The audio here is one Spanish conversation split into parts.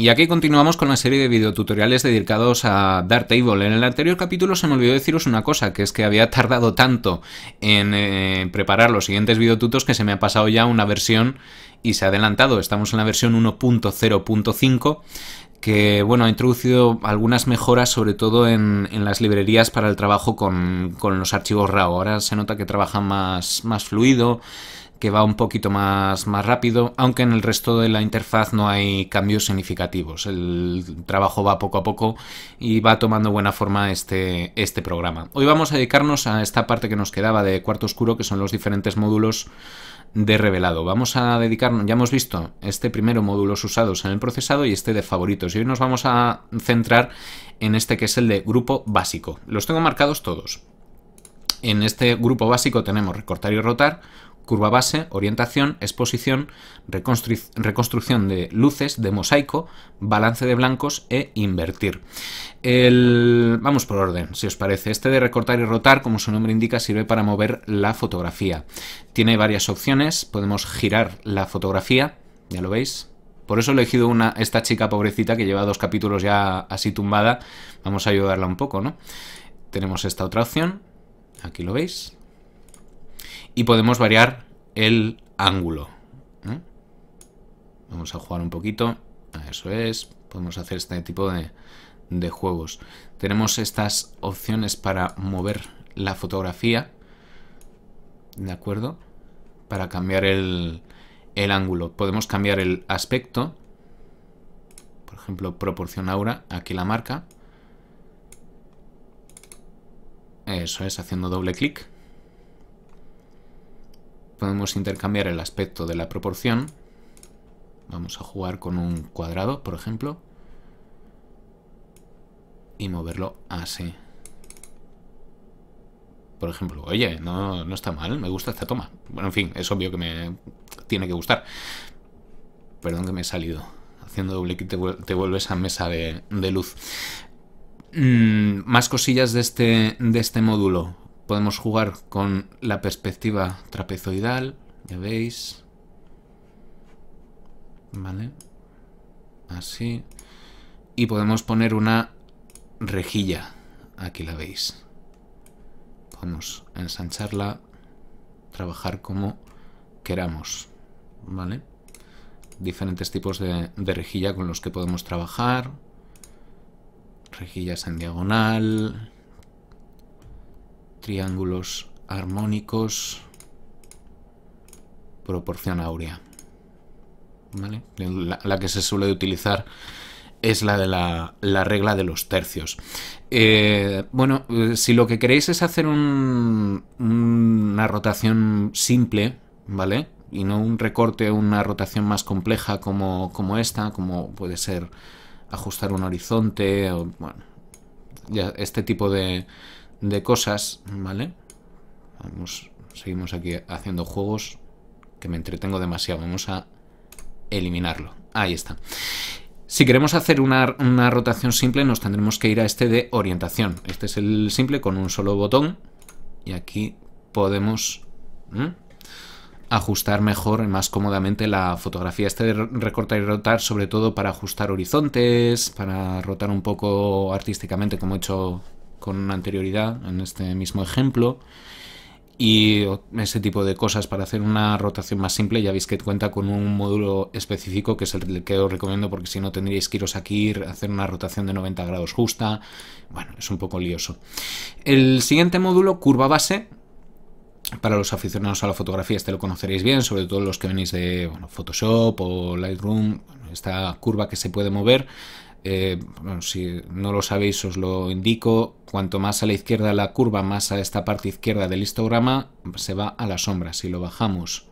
Y aquí continuamos con la serie de videotutoriales dedicados a Darktable. En el anterior capítulo se me olvidó deciros una cosa, que es que había tardado tanto en eh, preparar los siguientes videotutos que se me ha pasado ya una versión y se ha adelantado. Estamos en la versión 1.0.5 que bueno, ha introducido algunas mejoras, sobre todo en, las librerías para el trabajo con, los archivos RAW. Ahora se nota que trabaja más, más fluido, que va un poquito más, más rápido, aunque en el resto de la interfaz no hay cambios significativos. El trabajo va poco a poco y va tomando buena forma este, este programa. Hoy vamos a dedicarnos a esta parte que nos quedaba de cuarto oscuro, que son los diferentes módulos de revelado. Vamos a dedicarnos, ya hemos visto este primero módulos usados en el procesado y este de favoritos. Y hoy nos vamos a centrar en este que es el de grupo básico. Los tengo marcados todos. En este grupo básico tenemos recortar y rotar, curva base, orientación, exposición, reconstrucción de luces, de mosaico, balance de blancos e invertir. Vamos por orden, si os parece. Este de recortar y rotar, como su nombre indica, sirve para mover la fotografía. Tiene varias opciones, podemos girar la fotografía, ya lo veis, por eso he elegido una, esta chica pobrecita que lleva dos capítulos ya así tumbada. Vamos a ayudarla un poco, ¿no? Tenemos esta otra opción. Aquí lo veis y podemos variar el ángulo. Vamos a jugar un poquito. Eso es. Podemos hacer este tipo de, juegos. Tenemos estas opciones para mover la fotografía. ¿De acuerdo? Para cambiar el, el ángulo. Podemos cambiar el aspecto. Por ejemplo, proporción aura. Aquí la marca. Eso es, haciendo doble clic podemos intercambiar el aspecto de la proporción. Vamos a jugar con un cuadrado, por ejemplo. Y moverlo así. Por ejemplo, oye, no, no está mal, me gusta esta toma. Bueno, en fin, es obvio que me tiene que gustar. Perdón que me he salido. Haciendo doble clic te, vuelve esa mesa de, luz. Mm, más cosillas de este, de este módulo podemos jugar con la perspectiva trapezoidal, ya veis. ¿Vale? Así. Y podemos poner una rejilla, aquí la veis. Podemos ensancharla, trabajar como queramos, ¿vale? Diferentes tipos de, de rejilla con los que podemos trabajar. Rejillas en diagonal, triángulos armónicos proporción áurea. ¿Vale? La, que se suele utilizar es la de la, la regla de los tercios. Eh, bueno, eh, si lo que queréis es hacer una rotación simple, ¿vale? Y no un recorte, una rotación más compleja como, esta, como puede ser ajustar un horizonte, o, este tipo de, de cosas, ¿vale? Vamos, seguimos aquí haciendo juegos que me entretengo demasiado. Vamos a eliminarlo. Ahí está. Si queremos hacer una, rotación simple, nos tendremos que ir a este de orientación. Este es el simple con un solo botón. Y aquí podemos ajustar mejor, y más cómodamente la fotografía. Este de recortar y rotar, sobre todo para ajustar horizontes, para rotar un poco artísticamente, como he hecho con anterioridad en este mismo ejemplo y ese tipo de cosas para hacer una rotación más simple ya veis que cuenta con un módulo específico que es el que os recomiendo porque si no tendríais que iros aquí hacer una rotación de 90 grados justa bueno es un poco lioso el siguiente módulo curva base para los aficionados a la fotografía este lo conoceréis bien sobre todo los que venís de Photoshop o Lightroom esta curva que se puede mover eh, si no lo sabéis os lo indico, cuanto más a la izquierda la curva, más a esta parte izquierda del histograma se va a la sombra. Si lo bajamos,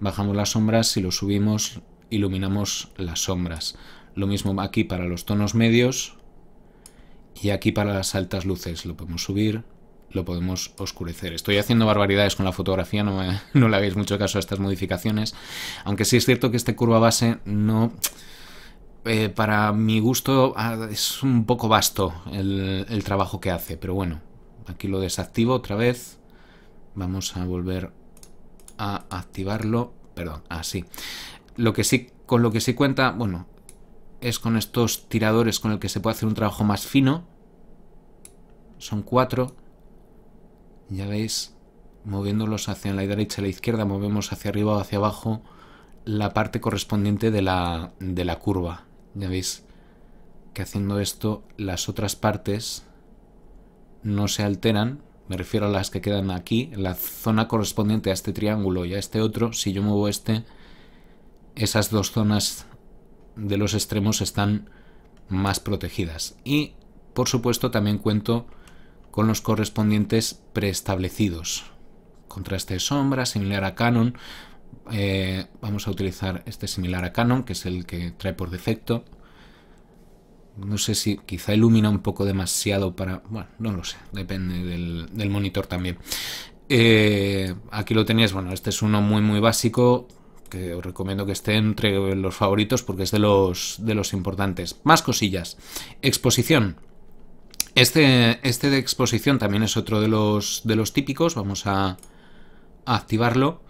bajamos las sombras, si lo subimos, iluminamos las sombras. Lo mismo aquí para los tonos medios y aquí para las altas luces. Lo podemos subir, lo podemos oscurecer. Estoy haciendo barbaridades con la fotografía, no, no le hagáis mucho caso a estas modificaciones, aunque sí es cierto que esta curva base no eh, para mi gusto ah, es un poco vasto el, trabajo que hace, pero bueno, aquí lo desactivo otra vez. Vamos a volver a activarlo. Perdón, así. Lo que sí, con lo que sí cuenta, bueno, es con estos tiradores con el que se puede hacer un trabajo más fino. Son cuatro. Ya veis, moviéndolos hacia la derecha y la izquierda, movemos hacia arriba o hacia abajo la parte correspondiente de la curva. Ya veis que haciendo esto las otras partes no se alteran, me refiero a las que quedan aquí, la zona correspondiente a este triángulo y a este otro, si yo muevo este, esas dos zonas de los extremos están más protegidas. Y, por supuesto, también cuento con los correspondientes preestablecidos. Contraste de sombra, similar a Canon, eh, vamos a utilizar este similar a Canon, que es el que trae por defecto. No sé si quizá ilumina un poco demasiado para... Bueno, no lo sé, depende del, monitor también. Eh, aquí lo tenéis, bueno, este es uno muy muy básico, que os recomiendo que esté entre los favoritos porque es de los, de los importantes. Más cosillas. Exposición. Este, este de exposición también es otro de los, de los típicos. Vamos a activarlo.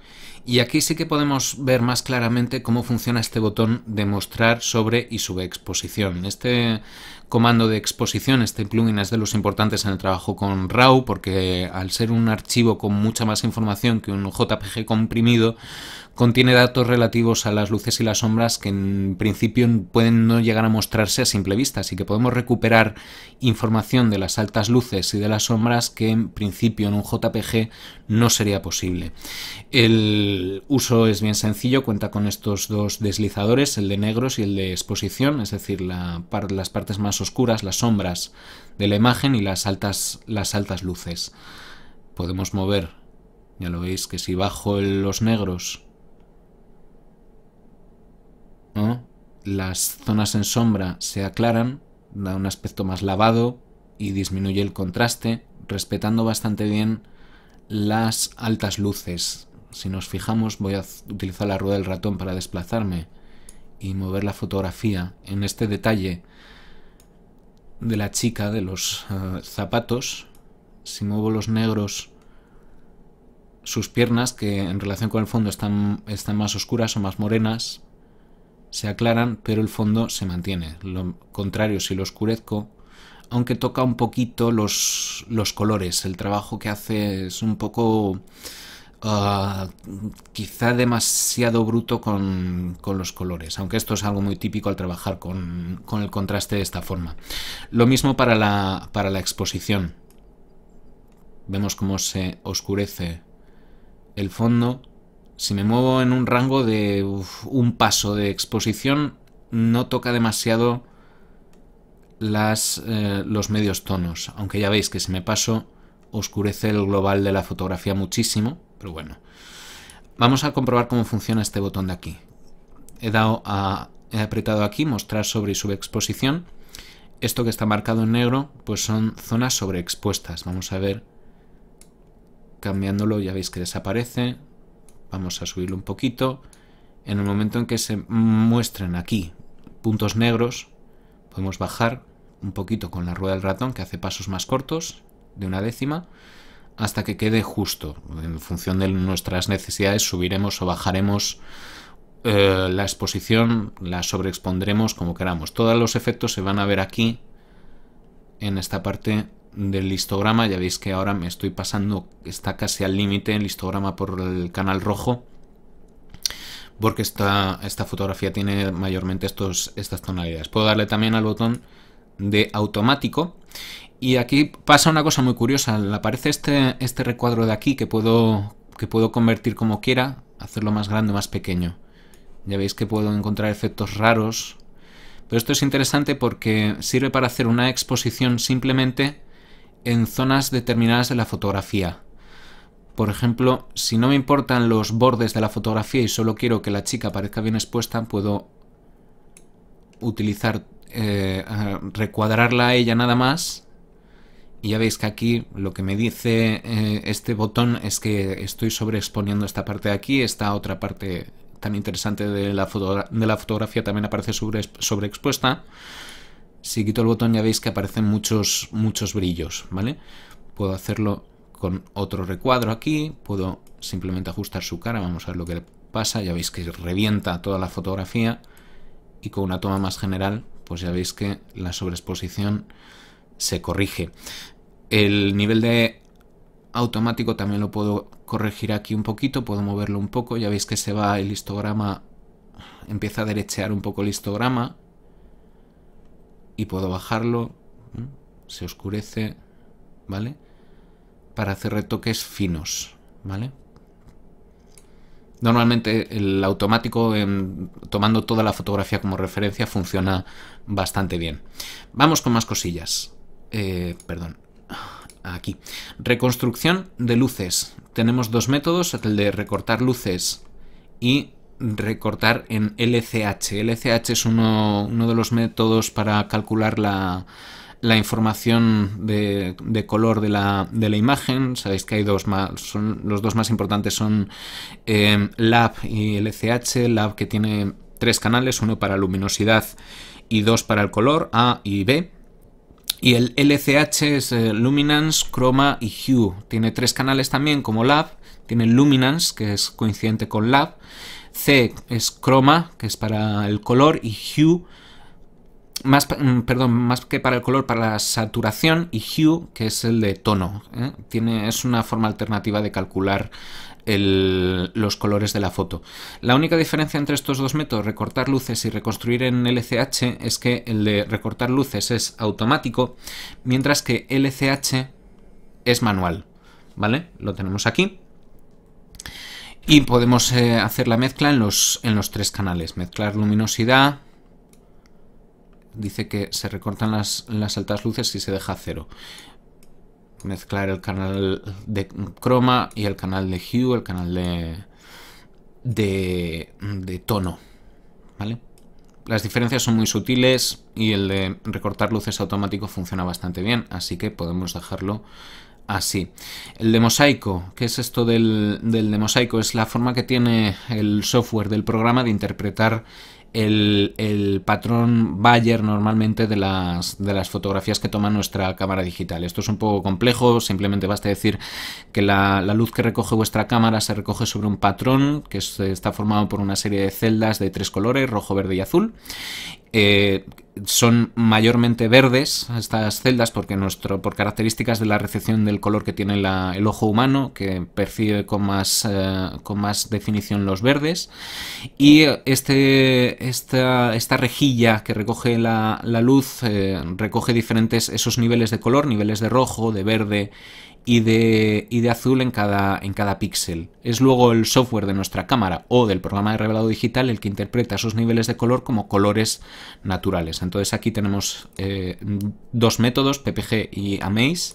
Y aquí sí que podemos ver más claramente cómo funciona este botón de mostrar sobre y subexposición. Este comando de exposición, este plugin es de los importantes en el trabajo con RAW porque al ser un archivo con mucha más información que un JPG comprimido, contiene datos relativos a las luces y las sombras que en principio pueden no llegar a mostrarse a simple vista, así que podemos recuperar información de las altas luces y de las sombras que en principio en un JPG no sería posible. El uso es bien sencillo, cuenta con estos dos deslizadores, el de negros y el de exposición, es decir, la las partes más oscuras, las sombras de la imagen y las altas, las altas luces. Podemos mover, ya lo veis que si bajo los negros las zonas en sombra se aclaran, da un aspecto más lavado y disminuye el contraste, respetando bastante bien las altas luces. Si nos fijamos, voy a utilizar la rueda del ratón para desplazarme y mover la fotografía en este detalle de la chica de los eh, zapatos. Si muevo los negros, sus piernas, que en relación con el fondo están más oscuras o más morenas, se aclaran, pero el fondo se mantiene. Lo contrario, si lo oscurezco, aunque toca un poquito los, colores, el trabajo que hace es un poco... Ah, quizá demasiado bruto con, los colores, aunque esto es algo muy típico al trabajar con, el contraste de esta forma. Lo mismo para la, para la exposición. Vemos cómo se oscurece el fondo si me muevo en un rango de un paso de exposición, no toca demasiado eh, los medios tonos. Aunque ya veis que si me paso, oscurece el global de la fotografía muchísimo. Pero bueno, vamos a comprobar cómo funciona este botón de aquí. He, dado he apretado aquí, mostrar sobre y subexposición. Esto que está marcado en negro, pues son zonas sobreexpuestas. Vamos a ver cambiándolo, ya veis que desaparece vamos a subirlo un poquito. En el momento en que se muestren aquí puntos negros, podemos bajar un poquito con la rueda del ratón que hace pasos más cortos de una décima hasta que quede justo. En función de nuestras necesidades subiremos o bajaremos eh, la exposición, la sobreexpondremos como queramos. Todos los efectos se van a ver aquí en esta parte del histograma, ya veis que ahora me estoy pasando, está casi al límite el histograma por el canal rojo, porque esta, esta fotografía tiene mayormente estos, estas tonalidades. Puedo darle también al botón de automático y aquí pasa una cosa muy curiosa, aparece este, este recuadro de aquí que puedo, que puedo convertir como quiera, hacerlo más grande o más pequeño. Ya veis que puedo encontrar efectos raros, pero esto es interesante porque sirve para hacer una exposición simplemente en zonas determinadas de la fotografía. Por ejemplo, si no me importan los bordes de la fotografía y solo quiero que la chica parezca bien expuesta, puedo utilizar, eh, recuadrarla a ella nada más. Y ya veis que aquí lo que me dice eh, este botón es que estoy sobreexponiendo esta parte de aquí, esta otra parte tan interesante de la, de la fotografía también aparece sobre sobreexpuesta. Si quito el botón ya veis que aparecen muchos, muchos brillos, ¿vale? Puedo hacerlo con otro recuadro aquí, puedo simplemente ajustar su cara, vamos a ver lo que pasa, ya veis que revienta toda la fotografía y con una toma más general, pues ya veis que la sobreexposición se corrige. El nivel de automático también lo puedo corregir aquí un poquito, puedo moverlo un poco, ya veis que se va el histograma, empieza a derechear un poco el histograma, y puedo bajarlo, se oscurece, ¿vale? Para hacer retoques finos, ¿vale? Normalmente el automático, em, tomando toda la fotografía como referencia, funciona bastante bien. Vamos con más cosillas. Eh, perdón. Aquí. Reconstrucción de luces. Tenemos dos métodos, el de recortar luces y recortar en LCH. LCH es uno, de los métodos para calcular la, información de, color de la, imagen. Sabéis que hay dos son, los dos más importantes son eh, LAB y LCH. LAB que tiene tres canales, uno para luminosidad y dos para el color, A y B. Y el LCH es eh, Luminance, Chroma y Hue. Tiene tres canales también como LAB. Tiene Luminance, que es coincidente con LAB C es croma, que es para el color, y hue, más, mm, perdón, más que para el color, para la saturación, y hue, que es el de tono. ¿eh? Tiene, es una forma alternativa de calcular los colores de la foto. La única diferencia entre estos dos métodos, recortar luces y reconstruir en LCH, es que el de recortar luces es automático, mientras que LCH es manual. ¿Vale? Lo tenemos aquí. Y podemos eh, hacer la mezcla en los, en los tres canales. Mezclar luminosidad. Dice que se recortan las, altas luces y se deja cero. Mezclar el canal de croma y el canal de hue, el canal de, de, de tono. ¿Vale? Las diferencias son muy sutiles y el de recortar luces automático funciona bastante bien, así que podemos dejarlo así. El de mosaico, ¿qué es esto del, del de mosaico? Es la forma que tiene el software del programa de interpretar el, patrón Bayer normalmente de las, de las fotografías que toma nuestra cámara digital. Esto es un poco complejo, simplemente basta decir que la, la, luz que recoge vuestra cámara se recoge sobre un patrón que está formado por una serie de celdas de tres colores, rojo, verde y azul, eh, son mayormente verdes estas celdas porque nuestro, por características de la recepción del color que tiene el ojo humano, que percibe con más, eh, con más definición los verdes. Y este, esta, esta rejilla que recoge la, luz eh, recoge diferentes esos niveles de color, niveles de rojo, de verde y de, de azul en cada, en cada píxel. Es luego el software de nuestra cámara o del programa de revelado digital el que interpreta esos niveles de color como colores naturales. Entonces aquí tenemos eh, dos métodos, PPG y Amaze,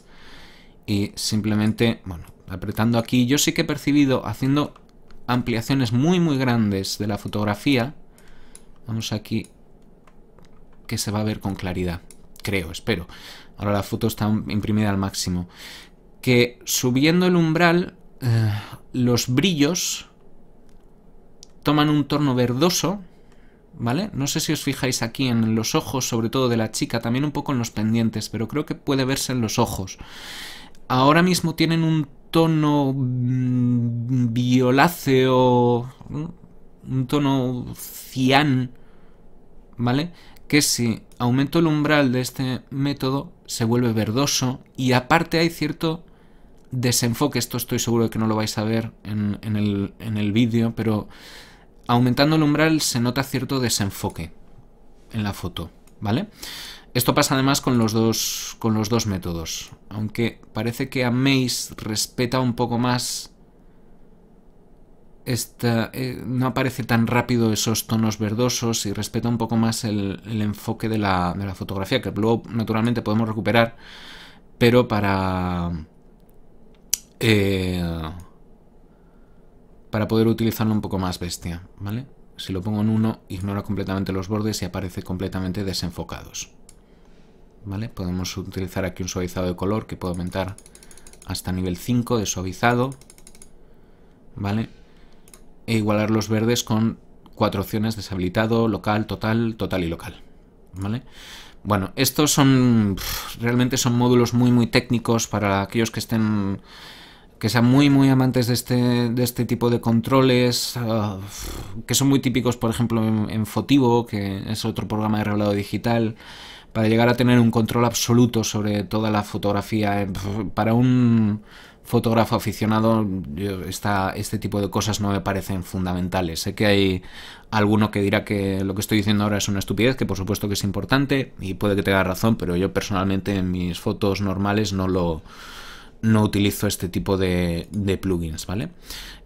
y simplemente, bueno, apretando aquí, yo sí que he percibido haciendo ampliaciones muy muy grandes de la fotografía, vamos aquí, que se va a ver con claridad, creo, espero. Ahora la foto está imprimida al máximo que subiendo el umbral eh, los brillos toman un tono verdoso, ¿vale? No sé si os fijáis aquí en los ojos, sobre todo de la chica, también un poco en los pendientes, pero creo que puede verse en los ojos. Ahora mismo tienen un tono mm, violáceo, mm, un tono cian, ¿vale? Que si aumento el umbral de este método, se vuelve verdoso y aparte hay cierto desenfoque, esto estoy seguro de que no lo vais a ver en, el, vídeo, pero aumentando el umbral se nota cierto desenfoque en la foto, ¿vale? Esto pasa además con los dos, con los dos métodos, aunque parece que a Amaze respeta un poco más esta, eh, no aparece tan rápido esos tonos verdosos y respeta un poco más el, enfoque de la, de la fotografía, que luego naturalmente podemos recuperar, pero para, eh, para poder utilizarlo un poco más bestia, ¿vale? Si lo pongo en 1, ignora completamente los bordes y aparece completamente desenfocados. ¿Vale? Podemos utilizar aquí un suavizado de color que puedo aumentar hasta nivel 5 de suavizado. ¿Vale? E igualar los verdes con cuatro opciones, deshabilitado, local, total, total y local. ¿Vale? Bueno, estos son realmente son módulos muy muy técnicos para aquellos que estén que sean muy muy amantes de este, de este tipo de controles, ah, que son muy típicos, por ejemplo, en, Fotivo, que es otro programa de revelado digital, para llegar a tener un control absoluto sobre toda la fotografía. Eh, para un fotógrafo aficionado, esta, este tipo de cosas no me parecen fundamentales. Sé que hay alguno que dirá que lo que estoy diciendo ahora es una estupidez, que por supuesto que es importante y puede que tenga razón, pero yo personalmente en mis fotos normales no lo no utilizo este tipo de, plugins, ¿vale?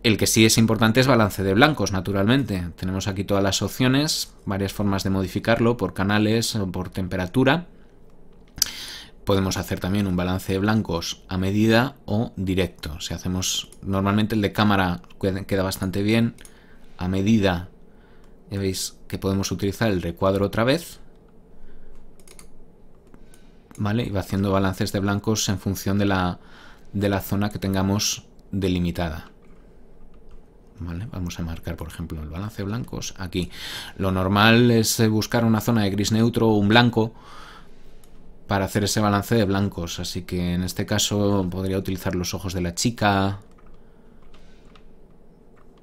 El que sí es importante es balance de blancos, naturalmente. Tenemos aquí todas las opciones, varias formas de modificarlo, por canales, o por temperatura. Podemos hacer también un balance de blancos a medida o directo. Si hacemos normalmente el de cámara queda bastante bien, a medida ya veis que podemos utilizar el recuadro otra vez ¿vale? Y va haciendo balances de blancos en función de la, de la zona que tengamos delimitada. ¿Vale? Vamos a marcar, por ejemplo, el balance de blancos aquí. Lo normal es eh, buscar una zona de gris neutro o un blanco para hacer ese balance de blancos. Así que en este caso podría utilizar los ojos de la chica,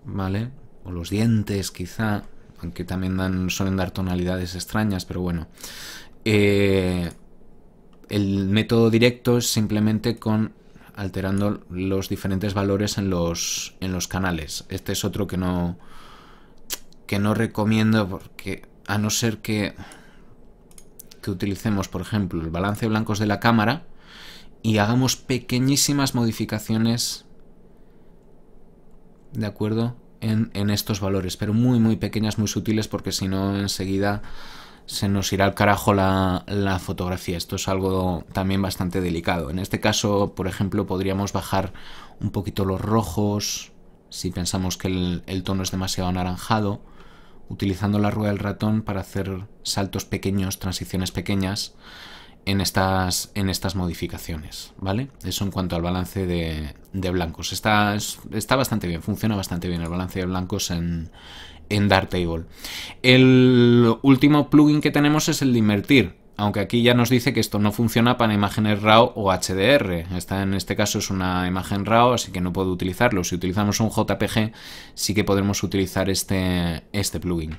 ¿vale? O los dientes, quizá, aunque también dan, suelen dar tonalidades extrañas, pero bueno. Eh, el método directo es simplemente con alterando los diferentes valores en los, en los canales. Este es otro que no, que no recomiendo porque a no ser que, que utilicemos, por ejemplo, el balance de blancos de la cámara y hagamos pequeñísimas modificaciones, ¿de acuerdo? En, en estos valores, pero muy, muy pequeñas, muy sutiles porque si no enseguida se nos irá al carajo la, fotografía. Esto es algo también bastante delicado. En este caso, por ejemplo, podríamos bajar un poquito los rojos si pensamos que el, tono es demasiado anaranjado, utilizando la rueda del ratón para hacer saltos pequeños, transiciones pequeñas en estas, en estas modificaciones, ¿vale? Eso en cuanto al balance de, blancos. Está, está bastante bien, funciona bastante bien el balance de blancos en, en Table. El último plugin que tenemos es el de invertir, aunque aquí ya nos dice que esto no funciona para imágenes RAW o HDR. Esta en este caso es una imagen RAW, así que no puedo utilizarlo. Si utilizamos un JPG, sí que podremos utilizar este, este plugin.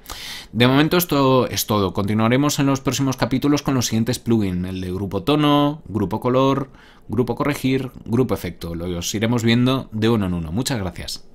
De momento esto es todo. Continuaremos en los próximos capítulos con los siguientes plugins. El de grupo tono, grupo color, grupo corregir, grupo efecto. Los iremos viendo de uno en uno. Muchas gracias.